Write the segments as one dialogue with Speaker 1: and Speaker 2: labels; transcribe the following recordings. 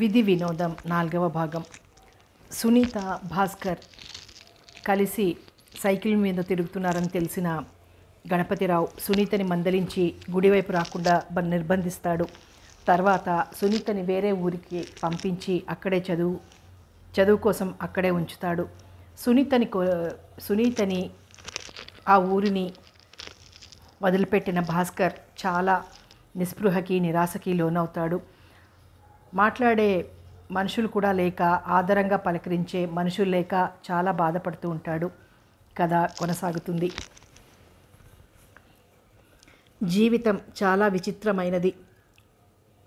Speaker 1: విధి వినోదం నాలుగవ భాగం సునీత భాస్కర్ కలిసి సైకిల్ మీద తిరుగుతున్నారని తెలిసిన గణపతిరావు సునీతని మందలించి గుడివైపు రాకుండా నిర్బంధిస్తాడు తర్వాత సునీతని వేరే ఊరికి పంపించి అక్కడే చదువు చదువు కోసం అక్కడే ఉంచుతాడు సునీతని సునీతని ఆ ఊరిని వదిలిపెట్టిన భాస్కర్ చాలా నిస్పృహకి నిరాశకి లోనవుతాడు మాట్లాడే మనుషులు కూడా లేక ఆదరంగా పలకరించే మనుషులు లేక చాలా బాధపడుతూ ఉంటాడు కథ కొనసాగుతుంది జీవితం చాలా విచిత్రమైనది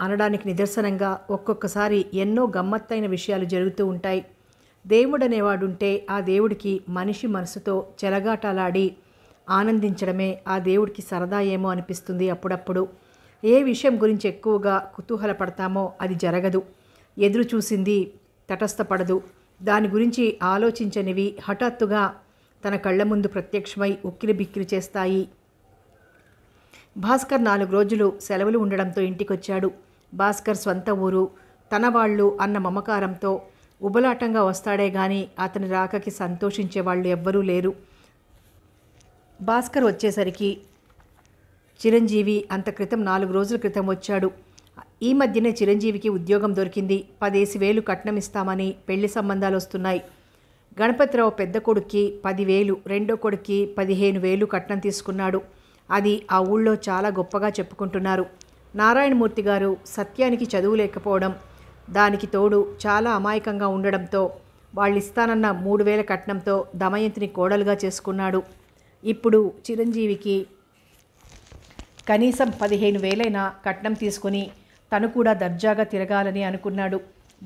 Speaker 1: అనడానికి నిదర్శనంగా ఒక్కొక్కసారి ఎన్నో గమ్మత్తైన విషయాలు జరుగుతూ ఉంటాయి దేవుడనేవాడుంటే ఆ దేవుడికి మనిషి మనసుతో చెలగాటలాడి ఆనందించడమే ఆ దేవుడికి సరదా ఏమో అనిపిస్తుంది అప్పుడప్పుడు ఏ విషయం గురించి ఎక్కువగా కుతూహలపడతామో అది జరగదు ఎదురు చూసింది తటస్థపడదు దాని గురించి ఆలోచించనివి హఠాత్తుగా తన కళ్ళ ముందు ప్రత్యక్షమై ఉక్కిరి బిక్కిరి చేస్తాయి భాస్కర్ నాలుగు రోజులు సెలవులు ఉండడంతో ఇంటికొచ్చాడు భాస్కర్ స్వంత ఊరు తన వాళ్ళు అన్న మమకారంతో ఉబలాటంగా వస్తాడే గాని అతని రాకకి సంతోషించే వాళ్ళు ఎవ్వరూ లేరు భాస్కర్ వచ్చేసరికి చిరంజీవి అంత క్రితం నాలుగు రోజుల క్రితం వచ్చాడు ఈ మధ్యనే చిరంజీవికి ఉద్యోగం దొరికింది పదేసి వేలు కట్నం ఇస్తామని పెళ్లి సంబంధాలు వస్తున్నాయి గణపతిరావు పెద్ద కొడుక్కి పదివేలు రెండో కొడుక్కి పదిహేను వేలు కట్నం తీసుకున్నాడు అది ఆ ఊళ్ళో చాలా గొప్పగా చెప్పుకుంటున్నారు నారాయణమూర్తి గారు సత్యానికి చదువు లేకపోవడం దానికి తోడు చాలా అమాయకంగా ఉండడంతో వాళ్ళిస్తానన్న మూడు వేల కట్నంతో దమయంతిని కోడలుగా చేసుకున్నాడు ఇప్పుడు చిరంజీవికి కనీసం పదిహేను వేలైనా కట్నం తీసుకుని తను కూడా దర్జాగా తిరగాలని అనుకున్నాడు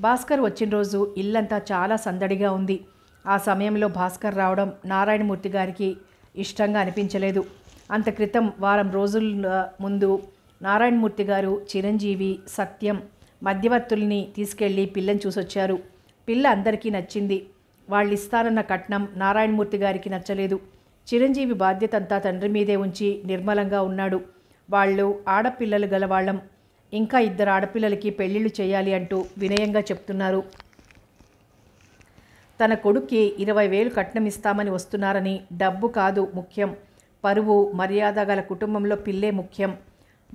Speaker 1: భాస్కర్ వచ్చిన రోజు ఇల్లంతా చాలా సందడిగా ఉంది ఆ సమయంలో భాస్కర్ రావడం నారాయణమూర్తి గారికి ఇష్టంగా అనిపించలేదు అంత క్రితం వారం రోజుల ముందు నారాయణమూర్తి గారు చిరంజీవి సత్యం మధ్యవర్తుల్ని తీసుకెళ్లి పిల్లని చూసొచ్చారు పిల్ల అందరికీ నచ్చింది వాళ్ళు ఇస్తానన్న కట్నం నారాయణమూర్తి గారికి నచ్చలేదు చిరంజీవి బాధ్యత అంతా తండ్రి మీదే ఉంచి నిర్మలంగా ఉన్నాడు వాళ్ళు ఆడపిల్లలు గలవాళ్ళం ఇంకా ఇద్దరు ఆడపిల్లలకి పెళ్ళిళ్ళు చేయాలి అంటూ వినయంగా చెప్తున్నారు తన కొడుక్కి ఇరవై వేలు కట్నం ఇస్తామని వస్తున్నారని డబ్బు కాదు ముఖ్యం పరువు మర్యాద గల కుటుంబంలో పిల్లే ముఖ్యం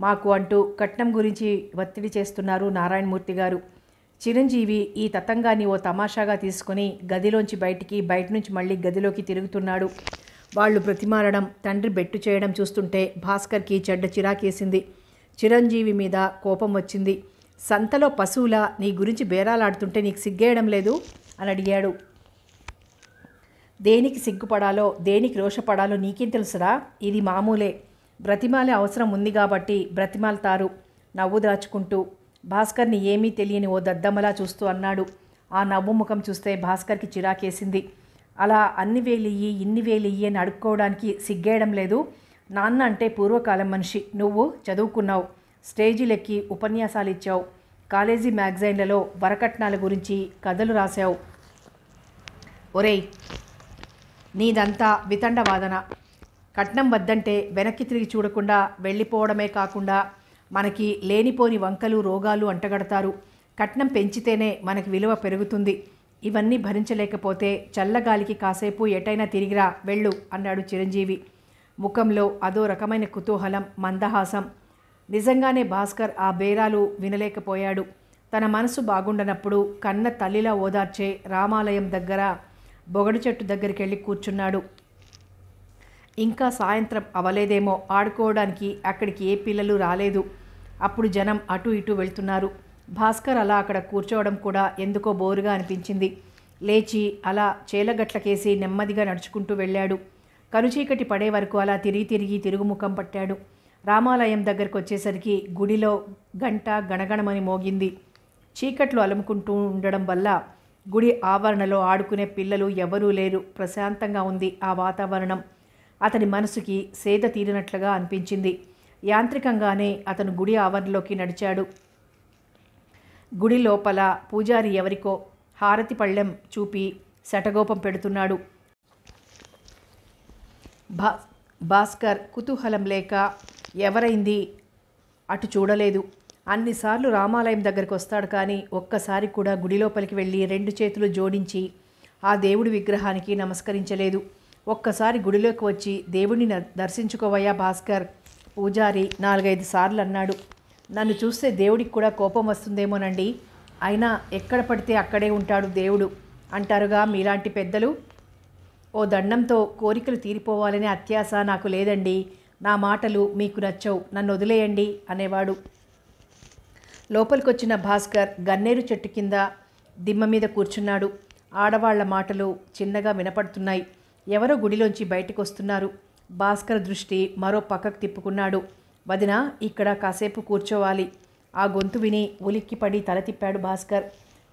Speaker 1: మాకు అంటూ కట్నం గురించి ఒత్తిడి చేస్తున్నారు నారాయణమూర్తి గారు చిరంజీవి ఈ తతంగాన్ని ఓ తమాషాగా తీసుకుని గదిలోంచి బయటికి బయట నుంచి మళ్ళీ గదిలోకి తిరుగుతున్నాడు వాళ్ళు బ్రతిమారడం తండ్రి బెట్టు చేయడం చూస్తుంటే భాస్కర్కి చెడ్డ చిరాకేసింది చిరంజీవి మీద కోపం వచ్చింది సంతలో పశువుల నీ గురించి బేరాలాడుతుంటే నీకు సిగ్గేయడం లేదు అని అడిగాడు దేనికి సిగ్గుపడాలో దేనికి రోషపడాలో నీకేం తెలుసురా ఇది మామూలే బ్రతిమాలే అవసరం ఉంది కాబట్టి బ్రతిమాలతారు నవ్వు దాచుకుంటూ భాస్కర్ని ఏమీ తెలియని ఓ దద్దమ్మలా చూస్తూ అన్నాడు ఆ నవ్వు ముఖం చూస్తే భాస్కర్కి చిరాకేసింది అలా అన్ని వేలియ్యి ఇన్ని వేలియ్యి అని అడుక్కోవడానికి సిగ్గేయడం లేదు నాన్న అంటే పూర్వకాలం మనిషి నువ్వు చదువుకున్నావు స్టేజీలెక్కి ఉపన్యాసాలు ఇచ్చావు కాలేజీ మ్యాగజైన్లలో వరకట్నాల గురించి కథలు రాశావు ఒరేయ్ నీదంతా వితండవాదన కట్నం వద్దంటే వెనక్కి తిరిగి చూడకుండా వెళ్ళిపోవడమే కాకుండా మనకి లేనిపోని వంకలు రోగాలు అంటగడతారు కట్నం పెంచితేనే మనకి విలువ పెరుగుతుంది ఇవన్నీ భరించలేకపోతే చల్లగాలికి కాసేపు ఎటైనా తిరిగిరా వెళ్ళు అన్నాడు చిరంజీవి ముఖంలో అదో రకమైన కుతూహలం మందహాసం నిజంగానే భాస్కర్ ఆ బేరాలు వినలేకపోయాడు తన మనసు బాగుండనప్పుడు కన్న తల్లిలా ఓదార్చే రామాలయం దగ్గర బొగడు చెట్టు దగ్గరికి వెళ్ళి కూర్చున్నాడు ఇంకా సాయంత్రం అవలేదేమో ఆడుకోవడానికి అక్కడికి ఏ పిల్లలు రాలేదు అప్పుడు జనం అటు ఇటు వెళ్తున్నారు భాస్కర్ అలా అక్కడ కూర్చోవడం కూడా ఎందుకో బోరుగా అనిపించింది లేచి అలా చేలగట్లకేసి నెమ్మదిగా నడుచుకుంటూ వెళ్ళాడు కనుచీకటి పడే వరకు అలా తిరిగి తిరిగి తిరుగుముఖం పట్టాడు రామాలయం దగ్గరకు వచ్చేసరికి గుడిలో గంట గణగణమని మోగింది చీకట్లు అలుముకుంటూ ఉండడం వల్ల గుడి ఆవరణలో ఆడుకునే పిల్లలు ఎవరూ లేరు ప్రశాంతంగా ఉంది ఆ వాతావరణం అతని మనసుకి సేద తీరినట్లుగా అనిపించింది యాంత్రికంగానే అతను గుడి ఆవరణలోకి నడిచాడు గుడి లోపల పూజారి ఎవరికో హారతి పళ్ళెం చూపి శటగోపం పెడుతున్నాడు భా భాస్కర్ కుతూహలం లేక ఎవరైంది అటు చూడలేదు అన్నిసార్లు రామాలయం దగ్గరికి వస్తాడు కానీ ఒక్కసారి కూడా గుడి లోపలికి వెళ్ళి రెండు చేతులు జోడించి ఆ దేవుడి విగ్రహానికి నమస్కరించలేదు ఒక్కసారి గుడిలోకి వచ్చి దేవుడిని దర్శించుకోవయ్యా భాస్కర్ పూజారి నాలుగైదు సార్లు అన్నాడు నన్ను చూస్తే దేవుడికి కూడా కోపం వస్తుందేమోనండి అయినా ఎక్కడ పడితే అక్కడే ఉంటాడు దేవుడు అంటారుగా మీలాంటి పెద్దలు ఓ దండంతో కోరికలు తీరిపోవాలనే అత్యాస నాకు లేదండి నా మాటలు మీకు నచ్చవు నన్ను వదిలేయండి అనేవాడు లోపలికొచ్చిన భాస్కర్ గన్నేరు చెట్టు కింద దిమ్మ మీద కూర్చున్నాడు ఆడవాళ్ల మాటలు చిన్నగా వినపడుతున్నాయి ఎవరో గుడిలోంచి బయటకు వస్తున్నారు భాస్కర్ దృష్టి మరో పక్కకు తిప్పుకున్నాడు వదిన ఇక్కడ కాసేపు కూర్చోవాలి ఆ గొంతు విని ఉలిక్కిపడి తల తిప్పాడు భాస్కర్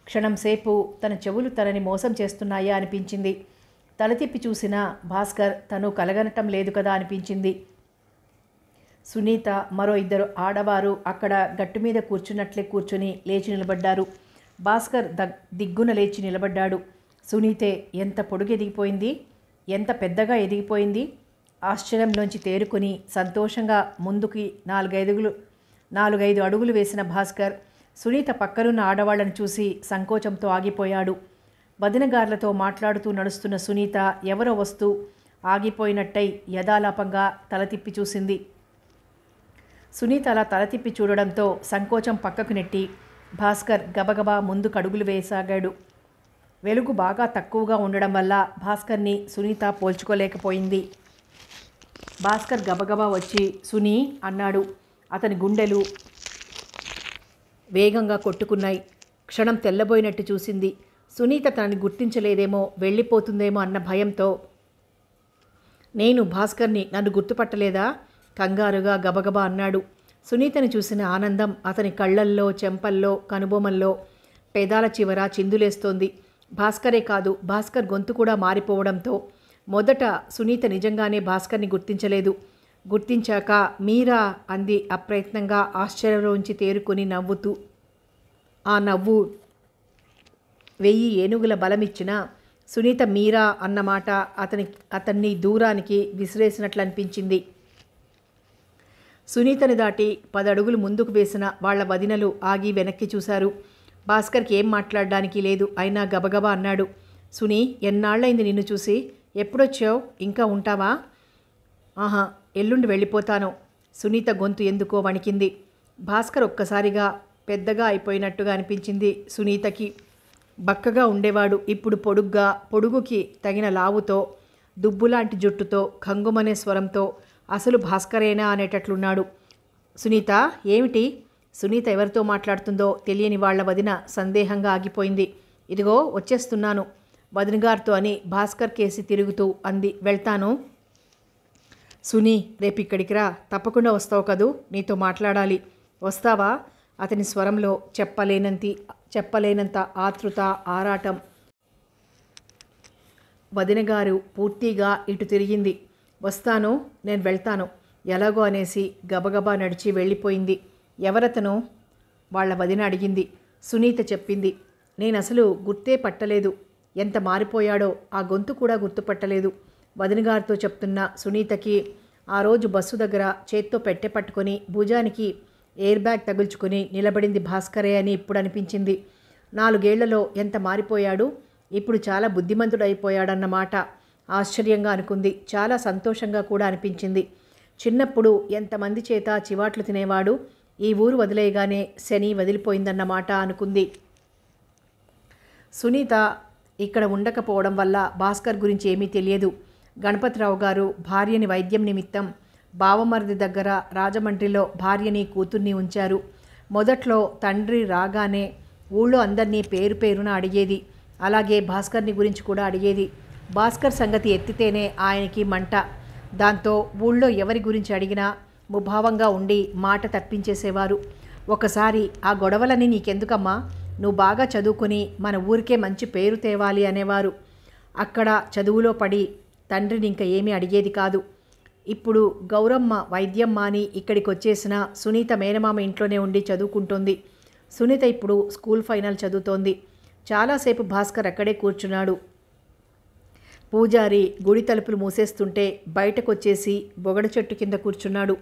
Speaker 1: క్షణంసేపు తన చెవులు తనని మోసం చేస్తున్నాయా అనిపించింది తల తిప్పి చూసినా భాస్కర్ తను కలగనటం లేదు కదా అనిపించింది సునీత మరో ఇద్దరు ఆడవారు అక్కడ గట్టు మీద కూర్చున్నట్లే కూర్చుని లేచి నిలబడ్డారు భాస్కర్ దగ్ దిగ్గున లేచి నిలబడ్డాడు సునీతే ఎంత పొడుగు ఎదిగిపోయింది ఎంత పెద్దగా ఎదిగిపోయింది ఆశ్చర్యం నుంచి తేరుకొని సంతోషంగా ముందుకి నాలుగైదుగులు నాలుగైదు అడుగులు వేసిన భాస్కర్ సునీత పక్కనున్న ఆడవాళ్లను చూసి సంకోచంతో ఆగిపోయాడు వదినగారులతో మాట్లాడుతూ నడుస్తున్న సునీత ఎవరో వస్తూ ఆగిపోయినట్టయి యథాలాపంగా తల తిప్పి చూసింది సునీత అలా తల తిప్పి చూడడంతో సంకోచం పక్కకు నెట్టి భాస్కర్ గబగబా ముందు కడుగులు వేసాగాడు వెలుగు బాగా తక్కువగా ఉండడం వల్ల భాస్కర్ని సునీత పోల్చుకోలేకపోయింది భాస్కర్ గబగబా వచ్చి సునీ అన్నాడు అతని గుండెలు వేగంగా కొట్టుకున్నాయి క్షణం తెల్లబోయినట్టు చూసింది సునీత తనని గుర్తించలేదేమో వెళ్ళిపోతుందేమో అన్న భయంతో నేను భాస్కర్ని నన్ను గుర్తుపట్టలేదా కంగారుగా గబగబా అన్నాడు సునీతని చూసిన ఆనందం అతని కళ్ళల్లో చెంపల్లో కనుబొమల్లో పెదాల చివర చిందులేస్తోంది భాస్కరే కాదు భాస్కర్ గొంతు కూడా మారిపోవడంతో మొదట సునీత నిజంగానే భాస్కర్ని గుర్తించలేదు గుర్తించాక మీరా అంది అప్రయత్నంగా ఆశ్చర్యంలోంచి తేరుకొని నవ్వుతూ ఆ నవ్వు వెయ్యి ఏనుగుల బలమిచ్చిన సునీత మీరా అన్నమాట అతని అతన్ని దూరానికి విసిరేసినట్లు అనిపించింది సునీతని దాటి పదడుగులు ముందుకు వేసిన వాళ్ల వదినలు ఆగి వెనక్కి చూశారు భాస్కర్కి ఏం మాట్లాడడానికి లేదు అయినా గబగబా అన్నాడు సునీ ఎన్నాళ్ళైంది నిన్ను చూసి ఎప్పుడొచ్చావు ఇంకా ఉంటావా ఆహా ఎల్లుండి వెళ్ళిపోతాను సునీత గొంతు ఎందుకో వణికింది భాస్కర్ ఒక్కసారిగా పెద్దగా అయిపోయినట్టుగా అనిపించింది సునీతకి బక్కగా ఉండేవాడు ఇప్పుడు పొడుగ్గా పొడుగుకి తగిన లావుతో దుబ్బులాంటి జుట్టుతో కంగుమనే స్వరంతో అసలు భాస్కరేనా అనేటట్లున్నాడు సునీత ఏమిటి సునీత ఎవరితో మాట్లాడుతుందో తెలియని వాళ్ల వదిన సందేహంగా ఆగిపోయింది ఇదిగో వచ్చేస్తున్నాను వదిన గారితో అని భాస్కర్ కేసి తిరుగుతూ అంది వెళ్తాను సునీ రేపు ఇక్కడికి రా తప్పకుండా వస్తావు కదూ నీతో మాట్లాడాలి వస్తావా అతని స్వరంలో చెప్పలేనంతి చెప్పలేనంత ఆతృత ఆరాటం వదినగారు పూర్తిగా ఇటు తిరిగింది వస్తాను నేను వెళ్తాను ఎలాగో అనేసి గబగబా నడిచి వెళ్ళిపోయింది ఎవరతను వాళ్ల వదిన అడిగింది సునీత చెప్పింది నేను అసలు గుర్తే పట్టలేదు ఎంత మారిపోయాడో ఆ గొంతు కూడా గుర్తుపట్టలేదు వదినగారితో చెప్తున్న సునీతకి ఆ రోజు బస్సు దగ్గర చేత్తో పెట్టె పట్టుకొని భుజానికి ఎయిర్ బ్యాగ్ తగుల్చుకుని నిలబడింది భాస్కరే అని ఇప్పుడు అనిపించింది నాలుగేళ్లలో ఎంత మారిపోయాడు ఇప్పుడు చాలా బుద్ధిమంతుడైపోయాడన్నమాట ఆశ్చర్యంగా అనుకుంది చాలా సంతోషంగా కూడా అనిపించింది చిన్నప్పుడు ఎంతమంది చేత చివాట్లు తినేవాడు ఈ ఊరు వదిలేయగానే శని వదిలిపోయిందన్నమాట అనుకుంది సునీత ఇక్కడ ఉండకపోవడం వల్ల భాస్కర్ గురించి ఏమీ తెలియదు గణపతిరావు గారు భార్యని వైద్యం నిమిత్తం బావమరిది దగ్గర రాజమండ్రిలో భార్యని కూతుర్ని ఉంచారు మొదట్లో తండ్రి రాగానే ఊళ్ళో అందరినీ పేరు పేరున అడిగేది అలాగే భాస్కర్ని గురించి కూడా అడిగేది భాస్కర్ సంగతి ఎత్తితేనే ఆయనకి మంట దాంతో ఊళ్ళో ఎవరి గురించి అడిగినా ముభావంగా ఉండి మాట తప్పించేసేవారు ఒకసారి ఆ గొడవలని నీకెందుకమ్మా నువ్వు బాగా చదువుకుని మన ఊరికే మంచి పేరు తేవాలి అనేవారు అక్కడ చదువులో పడి తండ్రిని ఇంకా ఏమీ అడిగేది కాదు ఇప్పుడు గౌరమ్మ వైద్యమ్మ అని ఇక్కడికి వచ్చేసిన సునీత మేనమామ ఇంట్లోనే ఉండి చదువుకుంటోంది సునీత ఇప్పుడు స్కూల్ ఫైనల్ చదువుతోంది చాలాసేపు భాస్కర్ అక్కడే కూర్చున్నాడు పూజారి గుడి తలుపులు మూసేస్తుంటే బయటకొచ్చేసి బొగడ చెట్టు కింద కూర్చున్నాడు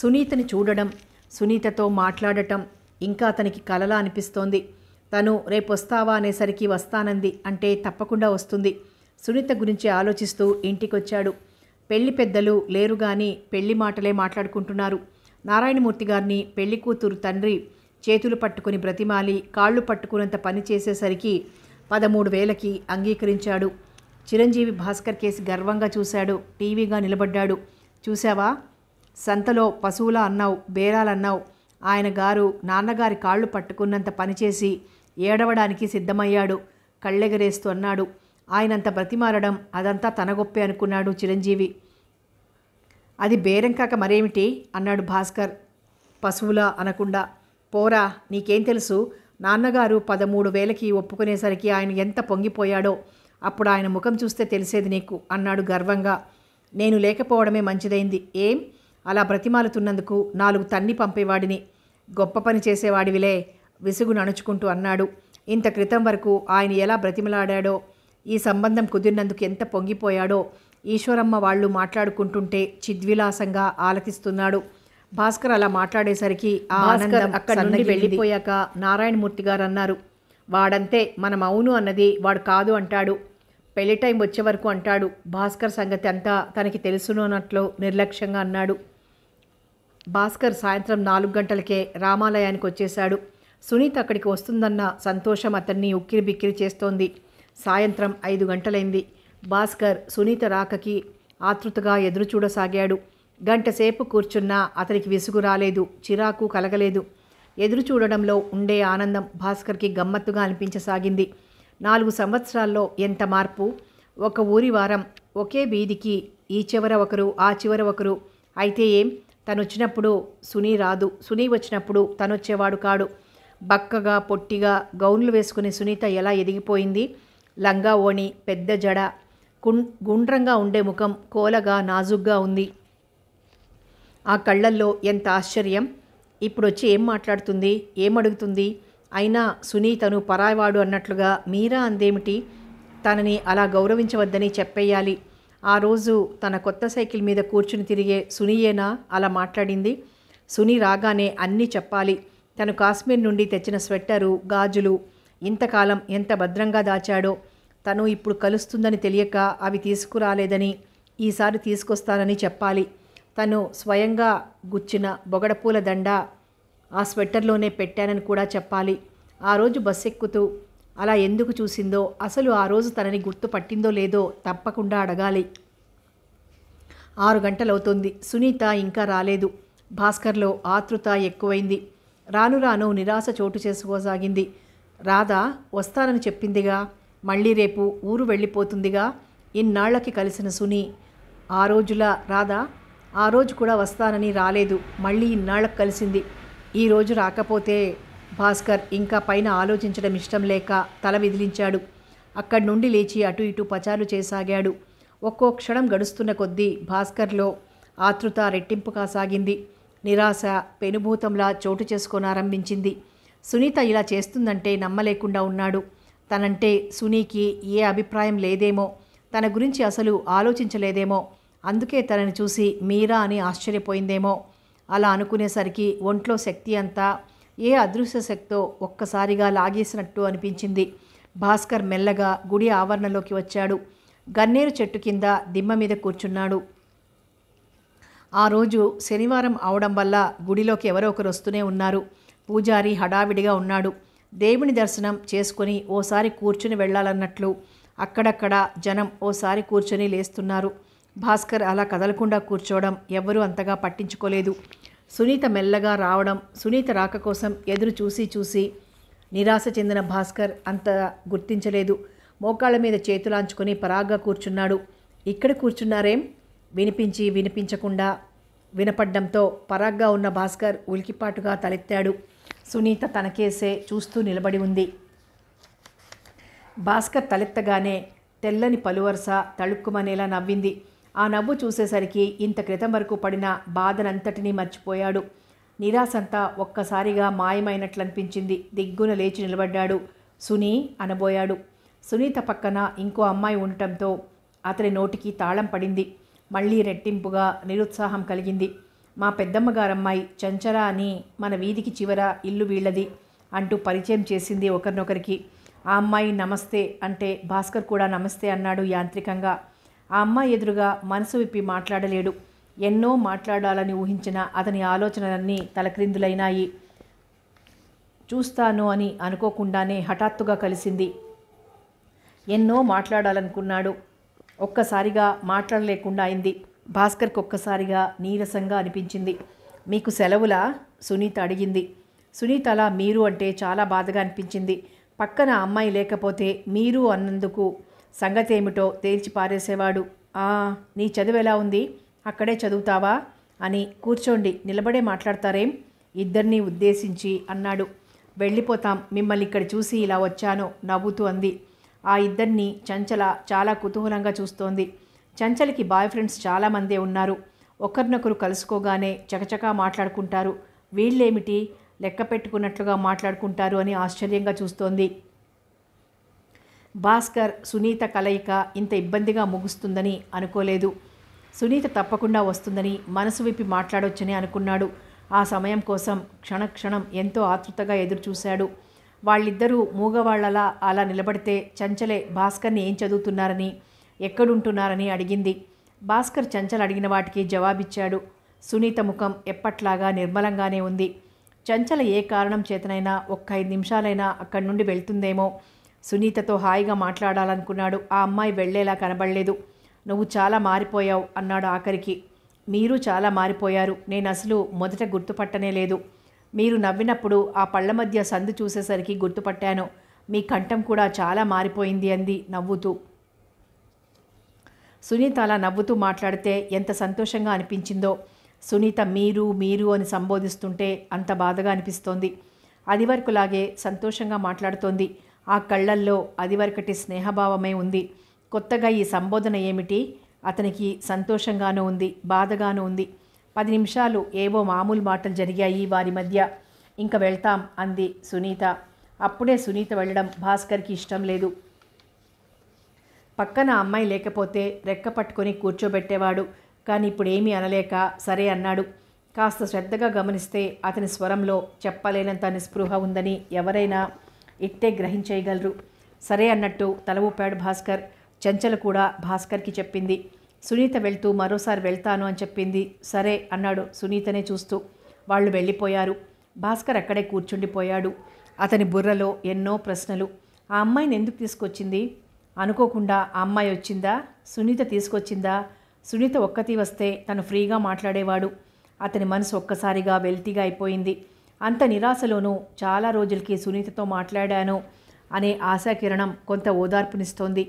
Speaker 1: సునీతని చూడడం సునీతతో మాట్లాడటం ఇంకా అతనికి కలలా అనిపిస్తోంది తను రేపొస్తావా అనేసరికి వస్తానంది అంటే తప్పకుండా వస్తుంది సునీత గురించి ఆలోచిస్తూ ఇంటికొచ్చాడు పెళ్లి పెద్దలు లేరు గాని పెళ్లి మాటలే మాట్లాడుకుంటున్నారు నారాయణమూర్తి గారిని పెళ్లి కూతురు తండ్రి చేతులు పట్టుకుని బ్రతిమాలి కాళ్ళు పట్టుకున్నంత పని చేసేసరికి పదమూడు వేలకి అంగీకరించాడు చిరంజీవి భాస్కర్ కేసి గర్వంగా చూశాడు టీవీగా నిలబడ్డాడు చూశావా సంతలో పశువుల అన్నావు బేరాలన్నావు ఆయన గారు నాన్నగారి కాళ్ళు పట్టుకున్నంత పనిచేసి ఏడవడానికి సిద్ధమయ్యాడు కళ్ళెగరేస్తూ అన్నాడు ఆయనంత బ్రతిమారడం అదంతా తన గొప్పే అనుకున్నాడు చిరంజీవి అది బేరం కాక మరేమిటి అన్నాడు భాస్కర్ పశువులా అనకుండా పోరా నీకేం తెలుసు నాన్నగారు పదమూడు వేలకి ఒప్పుకునేసరికి ఆయన ఎంత పొంగిపోయాడో అప్పుడు ఆయన ముఖం చూస్తే తెలిసేది నీకు అన్నాడు గర్వంగా నేను లేకపోవడమే మంచిదైంది ఏం అలా బ్రతిమాలుతున్నందుకు నాలుగు తన్ని పంపేవాడిని గొప్ప పని చేసేవాడివిలే విసుగు నణుచుకుంటూ అన్నాడు ఇంత క్రితం వరకు ఆయన ఎలా బ్రతిమలాడాడో ఈ సంబంధం కుదిరినందుకు ఎంత పొంగిపోయాడో ఈశ్వరమ్మ వాళ్ళు మాట్లాడుకుంటుంటే చిద్విలాసంగా ఆలకిస్తున్నాడు భాస్కర్ అలా మాట్లాడేసరికి అక్కడ వెళ్ళిపోయాక నారాయణమూర్తి గారు అన్నారు వాడంతే మనం అవును అన్నది వాడు కాదు అంటాడు పెళ్లి టైం వచ్చే వరకు అంటాడు భాస్కర్ సంగతి అంతా తనకి తెలుసునట్లు నిర్లక్ష్యంగా అన్నాడు భాస్కర్ సాయంత్రం నాలుగు గంటలకే రామాలయానికి వచ్చేశాడు సునీత అక్కడికి వస్తుందన్న సంతోషం అతన్ని ఉక్కిరి బిక్కిరి చేస్తోంది సాయంత్రం ఐదు గంటలైంది భాస్కర్ సునీత రాకకి ఆతృతగా ఎదురుచూడసాగాడు గంటసేపు కూర్చున్నా అతనికి విసుగు రాలేదు చిరాకు కలగలేదు ఎదురు చూడడంలో ఉండే ఆనందం భాస్కర్కి గమ్మత్తుగా అనిపించసాగింది నాలుగు సంవత్సరాల్లో ఎంత మార్పు ఒక ఊరి వారం ఒకే వీధికి ఈ చివర ఒకరు ఆ చివర ఒకరు అయితే ఏం తనొచ్చినప్పుడు వచ్చినప్పుడు సునీ రాదు సునీ వచ్చినప్పుడు తనొచ్చేవాడు కాడు బక్కగా పొట్టిగా గౌన్లు వేసుకునే సునీత ఎలా ఎదిగిపోయింది లంగా ఓణి పెద్ద జడ కుం గుండ్రంగా ఉండే ముఖం కోలగా నాజుగ్గా ఉంది ఆ కళ్ళల్లో ఎంత ఆశ్చర్యం ఇప్పుడు వచ్చి ఏం మాట్లాడుతుంది ఏమడుగుతుంది అయినా సునీతను పరాయవాడు అన్నట్లుగా మీరా అందేమిటి తనని అలా గౌరవించవద్దని చెప్పేయాలి ఆ రోజు తన కొత్త సైకిల్ మీద కూర్చుని తిరిగే సునీయేనా అలా మాట్లాడింది సునీ రాగానే అన్నీ చెప్పాలి తను కాశ్మీర్ నుండి తెచ్చిన స్వెట్టరు గాజులు ఇంతకాలం ఎంత భద్రంగా దాచాడో తను ఇప్పుడు కలుస్తుందని తెలియక అవి తీసుకురాలేదని ఈసారి తీసుకొస్తానని చెప్పాలి తను స్వయంగా గుచ్చిన బొగడపూల దండ ఆ స్వెట్టర్లోనే పెట్టానని కూడా చెప్పాలి ఆ రోజు బస్ ఎక్కుతూ అలా ఎందుకు చూసిందో అసలు ఆ రోజు తనని గుర్తు పట్టిందో లేదో తప్పకుండా అడగాలి ఆరు గంటలవుతుంది సునీత ఇంకా రాలేదు భాస్కర్లో ఆతృత ఎక్కువైంది రాను రాను నిరాశ చోటు చేసుకోసాగింది రాధ వస్తానని చెప్పిందిగా మళ్ళీ రేపు ఊరు వెళ్ళిపోతుందిగా ఇన్నాళ్లకి కలిసిన సుని ఆ రోజుల రాధ ఆ రోజు కూడా వస్తానని రాలేదు మళ్ళీ ఇన్నాళ్లకు కలిసింది ఈరోజు రాకపోతే భాస్కర్ ఇంకా పైన ఆలోచించడం ఇష్టం లేక తల విదిలించాడు అక్కడి నుండి లేచి అటు ఇటు పచారు చేసాగాడు ఒక్కో క్షణం గడుస్తున్న కొద్దీ భాస్కర్లో ఆతృత రెట్టింపు కాసాగింది నిరాశ పెనుభూతంలా చోటు చేసుకోనారంభించింది సునీత ఇలా చేస్తుందంటే నమ్మలేకుండా ఉన్నాడు తనంటే సునీకి ఏ అభిప్రాయం లేదేమో తన గురించి అసలు ఆలోచించలేదేమో అందుకే తనని చూసి మీరా అని ఆశ్చర్యపోయిందేమో అలా అనుకునేసరికి ఒంట్లో శక్తి అంతా ఏ అదృశ్య శక్తో ఒక్కసారిగా లాగేసినట్టు అనిపించింది భాస్కర్ మెల్లగా గుడి ఆవరణలోకి వచ్చాడు గన్నేరు చెట్టు కింద దిమ్మ మీద కూర్చున్నాడు ఆ రోజు శనివారం అవడం వల్ల గుడిలోకి ఎవరో ఒకరు వస్తూనే ఉన్నారు పూజారి హడావిడిగా ఉన్నాడు దేవుని దర్శనం చేసుకుని ఓసారి కూర్చుని వెళ్ళాలన్నట్లు అక్కడక్కడ జనం ఓసారి కూర్చొని లేస్తున్నారు భాస్కర్ అలా కదలకుండా కూర్చోవడం ఎవ్వరూ అంతగా పట్టించుకోలేదు సునీత మెల్లగా రావడం సునీత రాక కోసం ఎదురు చూసి చూసి నిరాశ చెందిన భాస్కర్ అంత గుర్తించలేదు మోకాళ్ళ మీద చేతులాంచుకొని పరాగ్గా కూర్చున్నాడు ఇక్కడ కూర్చున్నారేం వినిపించి వినిపించకుండా వినపడ్డంతో పరాగ్గా ఉన్న భాస్కర్ ఉలికిపాటుగా తలెత్తాడు సునీత తనకేసే చూస్తూ నిలబడి ఉంది భాస్కర్ తలెత్తగానే తెల్లని పలువరస తళుక్కుమనేలా నవ్వింది ఆ నవ్వు చూసేసరికి ఇంత క్రితం వరకు పడిన బాధనంతటినీ మర్చిపోయాడు నిరాశంతా ఒక్కసారిగా మాయమైనట్లనిపించింది దిగ్గున లేచి నిలబడ్డాడు సునీ అనబోయాడు సునీత పక్కన ఇంకో అమ్మాయి ఉండటంతో అతని నోటికి తాళం పడింది మళ్ళీ రెట్టింపుగా నిరుత్సాహం కలిగింది మా పెద్దమ్మ గారమ్మాయి చంచరా అని మన వీధికి చివర ఇల్లు వీళ్ళది అంటూ పరిచయం చేసింది ఒకరినొకరికి ఆ అమ్మాయి నమస్తే అంటే భాస్కర్ కూడా నమస్తే అన్నాడు యాంత్రికంగా ఆ అమ్మాయి ఎదురుగా మనసు విప్పి మాట్లాడలేడు ఎన్నో మాట్లాడాలని ఊహించిన అతని ఆలోచనలన్నీ తలక్రిందులైనాయి చూస్తాను అని అనుకోకుండానే హఠాత్తుగా కలిసింది ఎన్నో మాట్లాడాలనుకున్నాడు ఒక్కసారిగా మాట్లాడలేకుండా అయింది భాస్కర్కి ఒక్కసారిగా నీరసంగా అనిపించింది మీకు సెలవులా సునీత అడిగింది సునీత అలా మీరు అంటే చాలా బాధగా అనిపించింది పక్కన అమ్మాయి లేకపోతే మీరు అన్నందుకు సంగతి ఏమిటో తేల్చి పారేసేవాడు ఆ నీ చదువు ఎలా ఉంది అక్కడే చదువుతావా అని కూర్చోండి నిలబడే మాట్లాడతారేం ఇద్దరినీ ఉద్దేశించి అన్నాడు వెళ్ళిపోతాం మిమ్మల్ని ఇక్కడ చూసి ఇలా వచ్చాను నవ్వుతూ అంది ఆ ఇద్దరిని చంచల చాలా కుతూహలంగా చూస్తోంది చంచలకి బాయ్ ఫ్రెండ్స్ చాలామందే ఉన్నారు ఒకరినొకరు కలుసుకోగానే చకచకా మాట్లాడుకుంటారు వీళ్ళేమిటి లెక్క పెట్టుకున్నట్లుగా మాట్లాడుకుంటారు అని ఆశ్చర్యంగా చూస్తోంది భాస్కర్ సునీత కలయిక ఇంత ఇబ్బందిగా ముగుస్తుందని అనుకోలేదు సునీత తప్పకుండా వస్తుందని మనసు విప్పి మాట్లాడొచ్చని అనుకున్నాడు ఆ సమయం కోసం క్షణక్షణం ఎంతో ఆతృతగా ఎదురుచూశాడు వాళ్ళిద్దరూ మూగవాళ్లలా అలా నిలబడితే చంచలే భాస్కర్ని ఏం చదువుతున్నారని ఎక్కడుంటున్నారని అడిగింది భాస్కర్ చంచల్ అడిగిన వాటికి జవాబిచ్చాడు సునీత ముఖం ఎప్పట్లాగా నిర్మలంగానే ఉంది చంచల ఏ కారణం చేతనైనా ఒక్క ఐదు నిమిషాలైనా అక్కడి నుండి వెళ్తుందేమో సునీతతో హాయిగా మాట్లాడాలనుకున్నాడు ఆ అమ్మాయి వెళ్లేలా కనబడలేదు నువ్వు చాలా మారిపోయావు అన్నాడు ఆఖరికి మీరు చాలా మారిపోయారు నేను అసలు మొదట గుర్తుపట్టనే లేదు మీరు నవ్వినప్పుడు ఆ పళ్ళ మధ్య సందు చూసేసరికి గుర్తుపట్టాను మీ కంఠం కూడా చాలా మారిపోయింది అంది నవ్వుతూ సునీత అలా నవ్వుతూ మాట్లాడితే ఎంత సంతోషంగా అనిపించిందో సునీత మీరు మీరు అని సంబోధిస్తుంటే అంత బాధగా అనిపిస్తోంది అదివరకులాగే సంతోషంగా మాట్లాడుతోంది ఆ కళ్ళల్లో అదివరకటి స్నేహభావమే ఉంది కొత్తగా ఈ సంబోధన ఏమిటి అతనికి సంతోషంగానూ ఉంది బాధగానూ ఉంది పది నిమిషాలు ఏవో మామూలు మాటలు జరిగాయి వారి మధ్య ఇంక వెళ్తాం అంది సునీత అప్పుడే సునీత వెళ్ళడం భాస్కర్కి ఇష్టం లేదు పక్కన అమ్మాయి లేకపోతే రెక్క పట్టుకొని కూర్చోబెట్టేవాడు కానీ ఇప్పుడు ఏమీ అనలేక సరే అన్నాడు కాస్త శ్రద్ధగా గమనిస్తే అతని స్వరంలో చెప్పలేనంత నిస్పృహ ఉందని ఎవరైనా ఇట్టే గ్రహించేయగలరు సరే అన్నట్టు తల ఊపాడు భాస్కర్ చంచల కూడా భాస్కర్కి చెప్పింది సునీత వెళ్తూ మరోసారి వెళ్తాను అని చెప్పింది సరే అన్నాడు సునీతనే చూస్తూ వాళ్ళు వెళ్ళిపోయారు భాస్కర్ అక్కడే కూర్చుండిపోయాడు అతని బుర్రలో ఎన్నో ప్రశ్నలు ఆ అమ్మాయిని ఎందుకు తీసుకొచ్చింది అనుకోకుండా ఆ అమ్మాయి వచ్చిందా సునీత తీసుకొచ్చిందా సునీత ఒక్కతి వస్తే తను ఫ్రీగా మాట్లాడేవాడు అతని మనసు ఒక్కసారిగా వెల్తీగా అయిపోయింది అంత నిరాశలోనూ చాలా రోజులకి సునీతతో మాట్లాడాను అనే ఆశాకిరణం కొంత ఓదార్పునిస్తోంది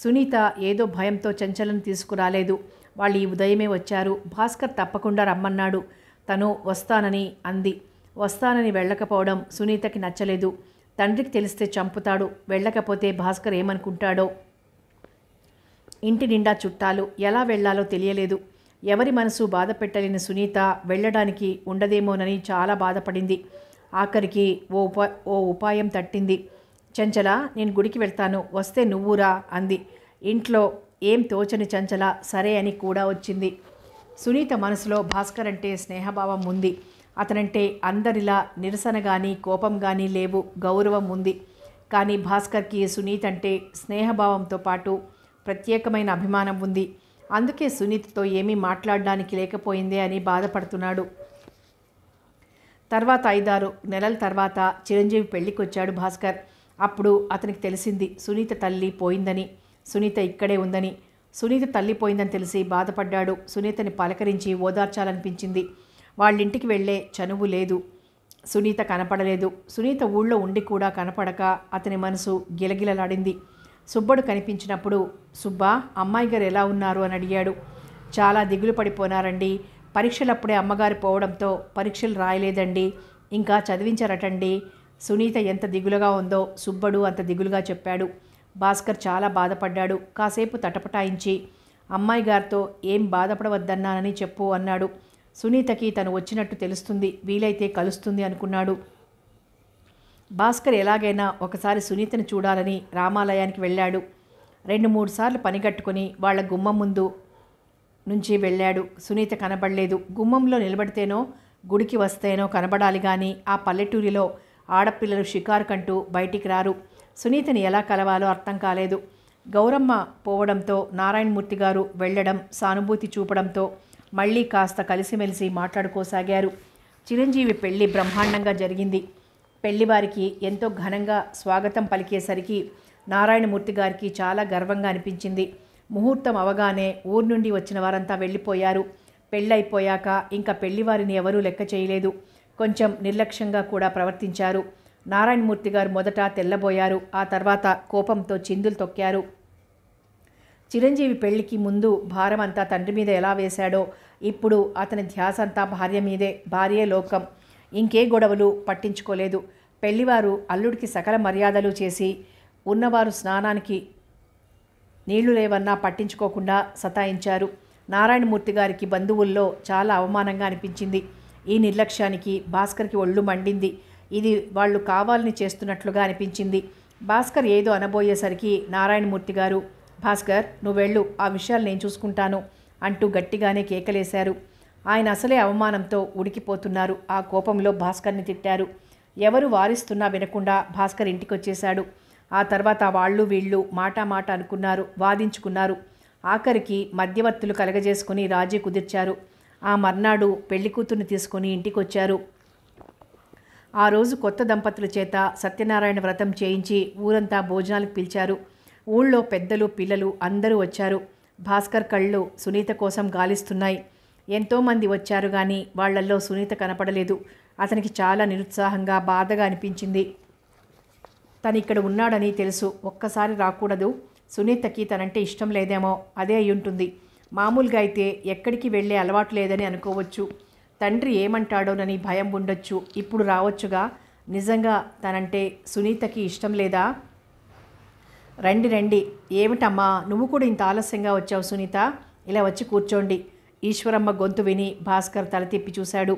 Speaker 1: సునీత ఏదో భయంతో చంచలను తీసుకురాలేదు వాళ్ళు ఈ ఉదయమే వచ్చారు భాస్కర్ తప్పకుండా రమ్మన్నాడు తను వస్తానని అంది వస్తానని వెళ్ళకపోవడం సునీతకి నచ్చలేదు తండ్రికి తెలిస్తే చంపుతాడు వెళ్ళకపోతే భాస్కర్ ఏమనుకుంటాడో ఇంటి నిండా చుట్టాలు ఎలా వెళ్లాలో తెలియలేదు ఎవరి మనసు బాధ పెట్టలేని సునీత వెళ్ళడానికి ఉండదేమోనని చాలా బాధపడింది ఆఖరికి ఓ ఉపా ఓ ఉపాయం తట్టింది చంచల నేను గుడికి వెళ్తాను వస్తే నువ్వురా అంది ఇంట్లో ఏం తోచని చంచల సరే అని కూడా వచ్చింది సునీత మనసులో భాస్కర్ అంటే స్నేహభావం ఉంది అతనంటే అందరిలా నిరసన కానీ కోపం కానీ లేవు గౌరవం ఉంది కానీ భాస్కర్కి సునీత్ అంటే స్నేహభావంతో పాటు ప్రత్యేకమైన అభిమానం ఉంది అందుకే సునీత్తో ఏమీ మాట్లాడడానికి లేకపోయిందే అని బాధపడుతున్నాడు తర్వాత ఐదారు నెలల తర్వాత చిరంజీవి పెళ్ళికొచ్చాడు భాస్కర్ అప్పుడు అతనికి తెలిసింది సునీత తల్లి పోయిందని సునీత ఇక్కడే ఉందని సునీత తల్లి పోయిందని తెలిసి బాధపడ్డాడు సునీతని పలకరించి ఓదార్చాలనిపించింది వాళ్ళింటికి వెళ్ళే చనువు లేదు సునీత కనపడలేదు సునీత ఊళ్ళో ఉండి కూడా కనపడక అతని మనసు గిలగిలలాడింది సుబ్బడు కనిపించినప్పుడు సుబ్బా అమ్మాయి గారు ఎలా ఉన్నారు అని అడిగాడు చాలా దిగులు పడిపోనారండి పరీక్షలప్పుడే అమ్మగారు పోవడంతో పరీక్షలు రాయలేదండి ఇంకా చదివించరటండి సునీత ఎంత దిగులుగా ఉందో సుబ్బడు అంత దిగులుగా చెప్పాడు భాస్కర్ చాలా బాధపడ్డాడు కాసేపు తటపటాయించి అమ్మాయి గారితో ఏం బాధపడవద్దన్నానని చెప్పు అన్నాడు సునీతకి తను వచ్చినట్టు తెలుస్తుంది వీలైతే కలుస్తుంది అనుకున్నాడు భాస్కర్ ఎలాగైనా ఒకసారి సునీతను చూడాలని రామాలయానికి వెళ్ళాడు రెండు మూడు సార్లు పనిగట్టుకుని వాళ్ల గుమ్మం ముందు నుంచి వెళ్ళాడు సునీత కనబడలేదు గుమ్మంలో నిలబడితేనో గుడికి వస్తేనో కనబడాలి కానీ ఆ పల్లెటూరిలో ఆడపిల్లలు కంటూ బయటికి రారు సునీతని ఎలా కలవాలో అర్థం కాలేదు గౌరమ్మ పోవడంతో నారాయణమూర్తి గారు వెళ్ళడం సానుభూతి చూపడంతో మళ్ళీ కాస్త కలిసిమెలిసి మాట్లాడుకోసాగారు చిరంజీవి పెళ్లి బ్రహ్మాండంగా జరిగింది పెళ్లివారికి ఎంతో ఘనంగా స్వాగతం పలికేసరికి నారాయణమూర్తి గారికి చాలా గర్వంగా అనిపించింది ముహూర్తం అవగానే ఊరు నుండి వచ్చిన వారంతా వెళ్ళిపోయారు పెళ్ళైపోయాక ఇంకా పెళ్లివారిని ఎవరూ లెక్క చేయలేదు కొంచెం నిర్లక్ష్యంగా కూడా ప్రవర్తించారు నారాయణమూర్తి గారు మొదట తెల్లబోయారు ఆ తర్వాత కోపంతో చిందులు తొక్కారు చిరంజీవి పెళ్లికి ముందు భారం అంతా తండ్రి మీద ఎలా వేశాడో ఇప్పుడు అతని ధ్యాస అంతా భార్య మీదే భార్యే లోకం ఇంకే గొడవలు పట్టించుకోలేదు పెళ్లివారు అల్లుడికి సకల మర్యాదలు చేసి ఉన్నవారు స్నానానికి నీళ్లు లేవన్నా పట్టించుకోకుండా సతాయించారు నారాయణమూర్తి గారికి బంధువుల్లో చాలా అవమానంగా అనిపించింది ఈ నిర్లక్ష్యానికి భాస్కర్కి ఒళ్ళు మండింది ఇది వాళ్ళు కావాలని చేస్తున్నట్లుగా అనిపించింది భాస్కర్ ఏదో అనబోయేసరికి నారాయణమూర్తి గారు భాస్కర్ నువ్వెళ్ళు ఆ విషయాలు నేను చూసుకుంటాను అంటూ గట్టిగానే కేకలేశారు ఆయన అసలే అవమానంతో ఉడికిపోతున్నారు ఆ కోపంలో భాస్కర్ని తిట్టారు ఎవరు వారిస్తున్నా వినకుండా భాస్కర్ ఇంటికొచ్చేశాడు ఆ తర్వాత వాళ్ళు వీళ్ళు మాట మాట అనుకున్నారు వాదించుకున్నారు ఆఖరికి మధ్యవర్తులు కలగజేసుకుని రాజీ కుదిర్చారు ఆ మర్నాడు పెళ్లికూతురుని తీసుకుని ఇంటికి వచ్చారు ఆ రోజు కొత్త దంపతుల చేత సత్యనారాయణ వ్రతం చేయించి ఊరంతా భోజనాలకు పిలిచారు ఊళ్ళో పెద్దలు పిల్లలు అందరూ వచ్చారు భాస్కర్ కళ్ళు సునీత కోసం గాలిస్తున్నాయి ఎంతోమంది వచ్చారు కానీ వాళ్లల్లో సునీత కనపడలేదు అతనికి చాలా నిరుత్సాహంగా బాధగా అనిపించింది తను ఇక్కడ ఉన్నాడని తెలుసు ఒక్కసారి రాకూడదు సునీతకి తనంటే ఇష్టం లేదేమో అదే అయ్యుంటుంది ఉంటుంది మామూలుగా అయితే ఎక్కడికి వెళ్ళే అలవాటు లేదని అనుకోవచ్చు తండ్రి ఏమంటాడోనని భయం ఉండొచ్చు ఇప్పుడు రావచ్చుగా నిజంగా తనంటే సునీతకి ఇష్టం లేదా రండి రండి ఏమిటమ్మా నువ్వు కూడా ఇంత ఆలస్యంగా వచ్చావు సునీత ఇలా వచ్చి కూర్చోండి ఈశ్వరమ్మ గొంతు విని భాస్కర్ తల తిప్పి చూశాడు